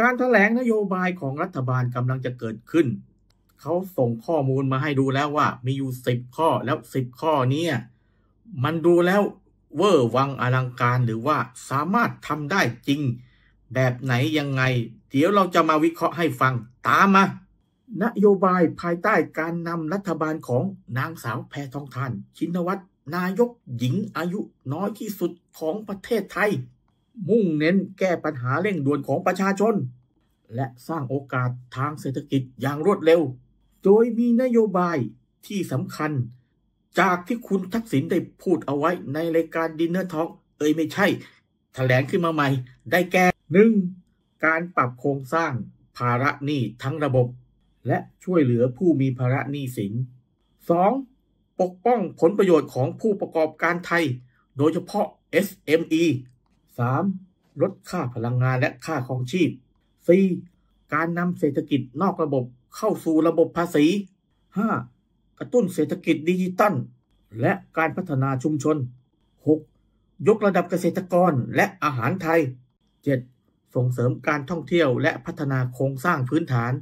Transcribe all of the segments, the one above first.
การถแถลงนโยบายของรัฐบาลกำลังจะเกิดขึ้น เขาส่งข้อมูลมาให้ดูแล้วว่า มีอยู่สิบข้อแล้วสิบข้อนี้มันดูแล้วเวอร์วังอลังการหรือว่าสามารถทำได้จริง แบบไหนยังไง เดี๋ยวเราจะมาวิเคราะห์ให้ฟังตามมานโยบายภายใต้การนำรัฐบาลของนางสาวแพทองทาน ชินวัตรนายกหญิงอายุน้อยที่สุดของประเทศไทยมุ่งเน้นแก้ปัญหาเร่งด่วนของประชาชน และสร้างโอกาสทางเศรษฐกิจอย่างรวดเร็ว โดยมีนโยบายที่สำคัญ จากที่คุณทักษิณได้พูดเอาไว้ในรายการดินเนอร์ท็อกเอ้ยไม่ใช่แถลงขึ้นมาใหม่ได้แก่หนึ่งการปรับโครงสร้างภาระหนี้ทั้งระบบ และช่วยเหลือผู้มีภาระหนี้สิน 2. ปกป้องผลประโยชน์ของผู้ประกอบการไทย โดยเฉพาะ SME 3. ลดค่าพลังงานและค่าของชีพ 4. การนำเศรษฐกิจนอกระบบเข้าสู่ระบบภาษี 5. กระตุ้นเศรษฐกิจดิจิตัล และการพัฒนาชุมชน 6. ยกระดับเกษตรกรและอาหารไทย 7. ส่งเสริมการท่องเที่ยวและพัฒนาโครงสร้างพื้นฐาน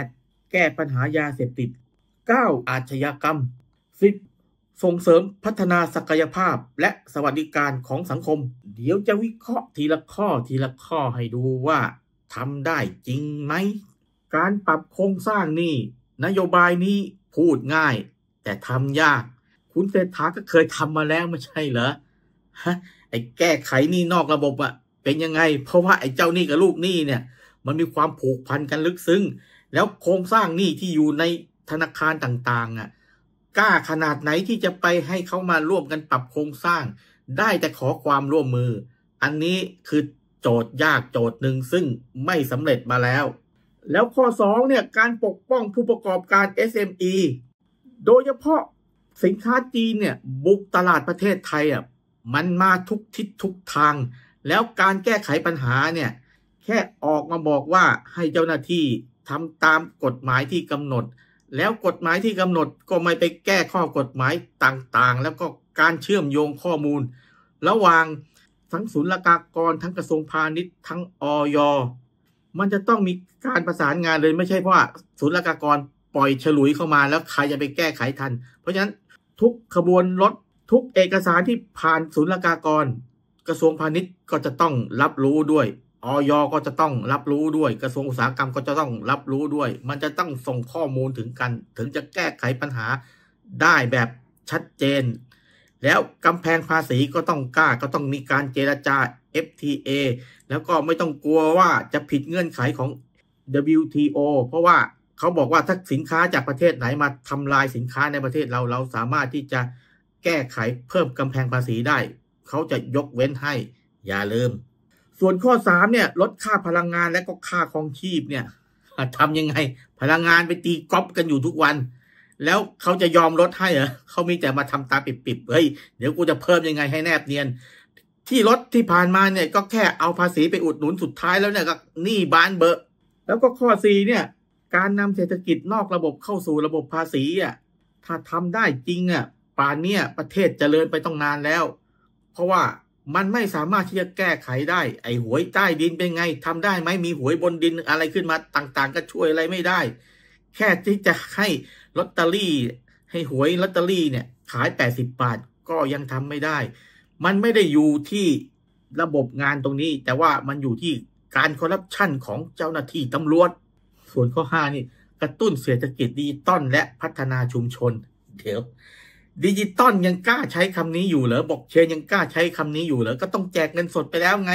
8. แก้ปัญหายาเสพติด 9. อาชญากรรม 10. ส่งเสริมพัฒนาศักยภาพและสวัสดิการของสังคม เดี๋ยวจะวิเคราะห์ทีละข้อทีละข้อให้ดูว่าทำได้จริงไหม การปรับโครงสร้างนี่นโยบายนี้พูดง่าย แต่ทำยาก คุณเศรษฐาก็เคยทำมาแล้วไม่ใช่เหรอฮะ ไอ้แก้ไขนี่นอกระบบอะเป็นยังไง เพราะว่าไอ้เจ้านี่กับลูกนี่เนี่ย มันมีความผูกพันกันลึกซึ้งแล้วโครงสร้างนี่ที่อยู่ในธนาคารต่าง ๆอะกล้าขนาดไหนที่จะไปให้เขามาร่วมกันปรับโครงสร้าง ได้แต่ขอความร่วมมือ อันนี้คือโจทย์ยากโจทย์หนึ่งซึ่งไม่สำเร็จมาแล้ว แล้วข้อ2เนี่ยการปกป้องผู้ประกอบการ SME โดยเฉพาะสินค้าจีนเนี่ยบุกตลาดประเทศไทยอ่ะมันมาทุกทิศทุกทาง แล้วการแก้ไขปัญหาเนี่ยแค่ออกมาบอกว่าให้เจ้าหน้าที่ทำตามกฎหมายที่กำหนดแล้วกฎหมายที่กำหนด ก็ไม่ไปแก้ข้อกฎหมายต่างๆ แล้วก็การเชื่อมโยงข้อมูล ระหว่างทั้งศูนย์ละกากร ทั้งกระทรวงพาณิชย์ทั้งอย มันจะต้องมีการประสานงานเลย ไม่ใช่เว่าศูนย์ละกากรปล่อยฉลุยเข้ามา แล้วใครจะไปแก้ไขทัน เพราะฉะนั้นทุกขบวนรถทุกเอกสารที่ผ่านศูนย์ละกากร กระทรวงพาณิชย์ก็จะต้องรับรู้ด้วยออยก็จะต้องรับรู้ด้วย กระทรวงอุตสาหกรรมก็จะต้องรับรู้ด้วย มันจะต้องส่งข้อมูลถึงกัน ถึงจะแก้ไขปัญหาได้แบบชัดเจน แล้วกำแพงภาษีก็ต้องกล้าก็ต้องมีการเจรจา FTA แล้วก็ไม่ต้องกลัวว่าจะผิดเงื่อนไขของ WTO เพราะว่าเขาบอกว่าถ้าสินค้าจากประเทศไหนมาทำลายสินค้าในประเทศเราเราสามารถที่จะแก้ไขเพิ่มกำแพงภาษีได้เขาจะยกเว้นให้อย่าลืมส่วนข้อสามเนี่ยลดค่าพลังงานและก็ค่าครองชีพเนี่ยทำยังไง พลังงานไปตีก๊อปกันอยู่ทุกวัน แล้วเขาจะยอมลดให้เหรอเขามีแต่มาทำตาปิดๆเฮ้ยเดี๋ยวกูจะเพิ่มยังไงให้แนบเนียน ที่ลดที่ผ่านมาเนี่ย ก็แค่เอาภาษีไปอุดหนุนสุดท้ายแล้วเนี่ยก็นี่บานเบอะแล้วก็ข้อสี่เนี่ย การนำเศรษฐกิจนอกระบบเข้าสู่ระบบภาษีอ่ะถ้าทำได้จริงอ่ะป่านเนี่ยประเทศเจริญไปต้องนานแล้ว เพราะว่ามันไม่สามารถที่จะแก้ไขได้ ไอ้หวยใต้ดินเป็นไง ทำได้ไหมมีหวยบนดินอะไรขึ้นมาต่างๆ ก็ช่วยอะไรไม่ได้ แค่ที่จะให้ลอตเตอรี่ให้หวยลอตเตอรี่เนี่ย ขาย 80 บาทก็ยังทำไม่ได้ มันไม่ได้อยู่ที่ระบบงานตรงนี้ แต่ว่ามันอยู่ที่การคอร์รัปชันของเจ้าหน้าที่ตำรวจส่วนข้อ5นี่ กระตุ้นเศรษฐกิจดีต้ตอนและพัฒนาชุมชนเดี๋ยวดิจิตอลยังกล้าใช้คำนี้อยู่เหรอบอกเชนยังกล้าใช้คำนี้อยู่เหรอ ก็ต้องแจกเงินสดไปแล้วไง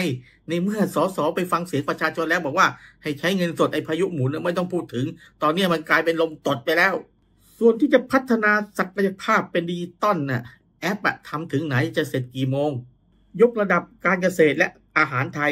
ในเมื่อสอสอไปฟังเสียงประชาชนแล้วบอกว่าให้ใช้เงินสดไอ้พายุหมุนไม่ต้องพูดถึง ตอนนี้มันกลายเป็นลมตดไปแล้ว ส่วนที่จะพัฒนาศักยภาพเป็นดิจิตอลน่ะแอปอะทำถึงไหนจะเสร็จกี่โมง ยกระดับการเกษตรและอาหารไทย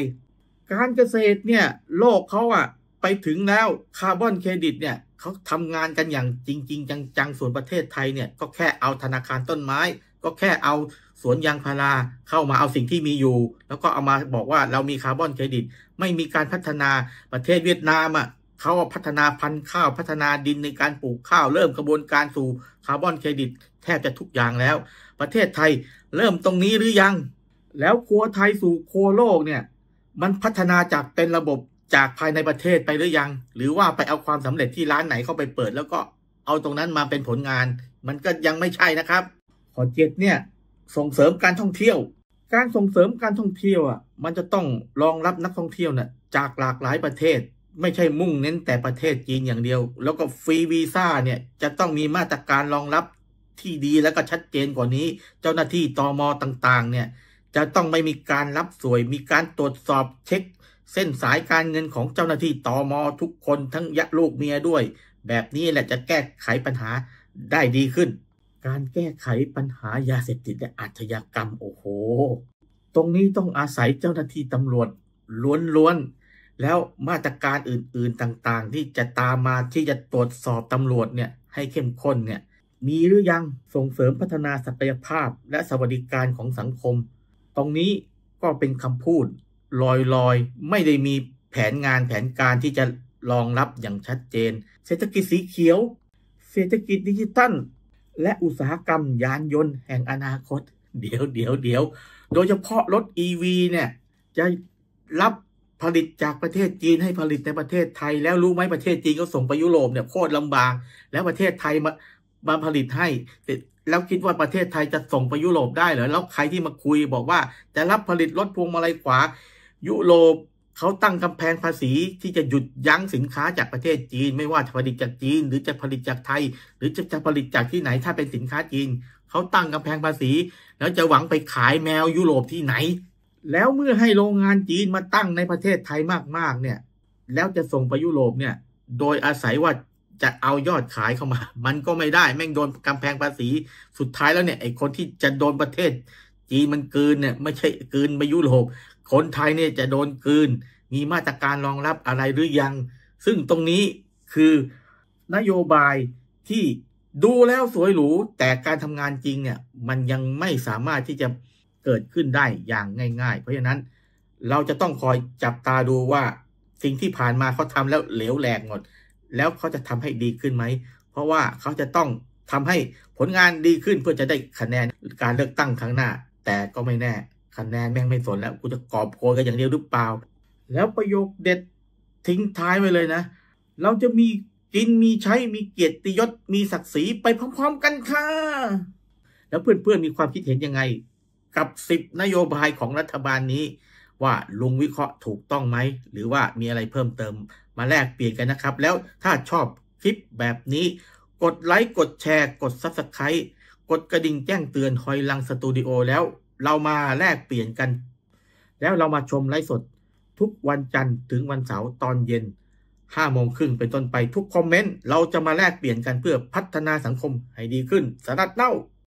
การเกษตรเนี่ยโลกเขาอะไปถึงแล้วคาร์บอนเครดิตเนี่ยเขาทำงานกันอย่างจริง ๆ จังๆ ส่วนประเทศไทยเนี่ย ก็แค่เอาธนาคารต้นไม้ ก็แค่เอาสวนยางพาราเข้ามาเอาสิ่งที่มีอยู่ แล้วก็เอามาบอกว่าเรามีคาร์บอนเครดิต ไม่มีการพัฒนาประเทศเวียดนามอ่ะเขาพัฒนาพันธุ์ข้าวพัฒนาดินในการปลูกข้าวเริ่มกระบวนการสู่คาร์บอนเครดิต แทบจะทุกอย่างแล้ว ประเทศไทยเริ่มตรงนี้หรือยัง แล้วครัวไทยสู่โคโลกเนี่ย มันพัฒนาจากเป็นระบบจากภายในประเทศไปหรือยัง หรือว่าไปเอาความสำเร็จที่ร้านไหนเข้าไปเปิด แล้วก็เอาตรงนั้นมาเป็นผลงาน มันก็ยังไม่ใช่นะครับข้อเจ็ดเนี่ยส่งเสริมการท่องเที่ยว การส่งเสริมการท่องเที่ยวอ่ะ มันจะต้องรองรับนักท่องเที่ยวน่ะจากหลากหลายประเทศ ไม่ใช่มุ่งเน้นแต่ประเทศจีนอย่างเดียว แล้วก็ฟรีวีซ่าเนี่ยจะต้องมีมาตรการรองรับที่ดีแล้วก็ชัดเจนกว่านี้ เจ้าหน้าที่ตอมอต่างๆเนี่ยจะต้องไม่มีการรับสวย มีการตรวจสอบเช็คเส้นสายการเงินของเจ้าหน้าที่ตอมอทุกคนทั้งยะลูกเมียด้วย แบบนี้แหละจะแก้ไขปัญหาได้ดีขึ้น การแก้ไขปัญหายาเสพติดและอาชญากรรมโอ้โห ตรงนี้ต้องอาศัยเจ้าหน้าที่ตำรวจล้วนๆแล้วมาตรการอื่นๆต่างๆ ที่จะตามมาที่จะตรวจสอบตำรวจเนี่ยให้เข้มข้นเนี่ยมีหรือยังส่งเสริมพัฒนาศักยภาพและสวัสดิการของสังคม ตรงนี้ก็เป็นคำพูดลอยลอยไม่ได้มีแผนงานแผนการที่จะรองรับอย่างชัดเจน เศรษฐกิจสีเขียว เศรษฐกิจดิจิตัล และอุตสาหกรรม ยานยนต์แห่งอนาคต เดี๋ยวเดี๋ยวเดี๋ยวโดยเฉพาะรถ e ีวีเนี่ยจะรับผลิตจากประเทศจีนให้ผลิตในประเทศไทย แล้วรู้ไหมประเทศจีนก็ส่งไปยุโรปเนี่ยโคตรลำบากแล้วประเทศไทยมามาผลิตให้ แล้วคิดว่าประเทศไทยจะส่งไปยุโรปได้เหรอแล้วใครที่มาคุยบอกว่าจะรับผลิตรถพวงมาลัยขวายุโรปเขาตั้งกำแพงภาษีที่จะหยุดยั้งสินค้าจากประเทศจีนไม่ว่าจะผลิตจากจีนหรือจะผลิตจากไทย หรือจะจะผลิตจากที่ไหน ถ้าเป็นสินค้าจีนเขาตั้งกำแพงภาษี แล้วจะหวังไปขายแมวยุโรปที่ไหน แล้วเมื่อให้โรงงานจีนมาตั้งในประเทศไทยมากๆเนี่ย แล้วจะส่งไปยุโรปเนี่ย โดยอาศัยว่าจะเอายอดขายเข้ามา มันก็ไม่ได้แม่งโดนกำแพงภาษี สุดท้ายแล้วเนี่ยไอคนที่จะโดนประเทศ จีนมันเกินเนี่ยไม่ใช่เกินไปยุโรปคนไทยเนี่ยจะโดนกืน มีมาตรการรองรับอะไรหรือยัง ซึ่งตรงนี้คือนโยบายที่ดูแล้วสวยหรูแต่การทำงานจริงเนี่ยมันยังไม่สามารถที่จะเกิดขึ้นได้อย่างง่ายๆ เพราะฉะนั้นเราจะต้องคอยจับตาดูว่าสิ่งที่ผ่านมาเขาทำแล้วเหลวแหลกหมดแล้วเขาจะทำให้ดีขึ้นไหมเพราะว่าเขาจะต้องทำให้ผลงานดีขึ้นเพื่อจะได้คะแนนการเลือกตั้งครั้งหน้า แต่ก็ไม่แน่คะแนนแม่งไม่สนแล้ว กูจะกอบโกยกันอย่างเดียวหรือเปล่า แล้วประโยคเด็ดทิ้งท้ายไว้เลยนะ เราจะมีกินมีใช้มีเกียรติยศมีศักดิ์ศรีไปพร้อม ๆ กันค่ะ แล้วเพื่อนๆมีความคิดเห็นยังไง กับสิบนโยบายของรัฐบาลนี้ ว่าลุงวิเคราะห์ถูกต้องไหม หรือว่ามีอะไรเพิ่มเติมมาแลกเปลี่ยนกันนะครับ แล้วถ้าชอบคลิปแบบนี้ กดไลค์กดแชร์ กด Subscribe กดกระดิ่งแจ้งเตือนหอยลังสตูดิโอแล้วเรามาแลกเปลี่ยนกัน แล้วเรามาชมไลฟ์สด ทุกวันจันทร์ถึงวันเสาร์ตอนเย็นห้าโมงครึ่งเป็นต้นไปทุกคอมเมนต์ เราจะมาแลกเปลี่ยนกันเพื่อพัฒนาสังคมให้ดีขึ้นสนัดเน่า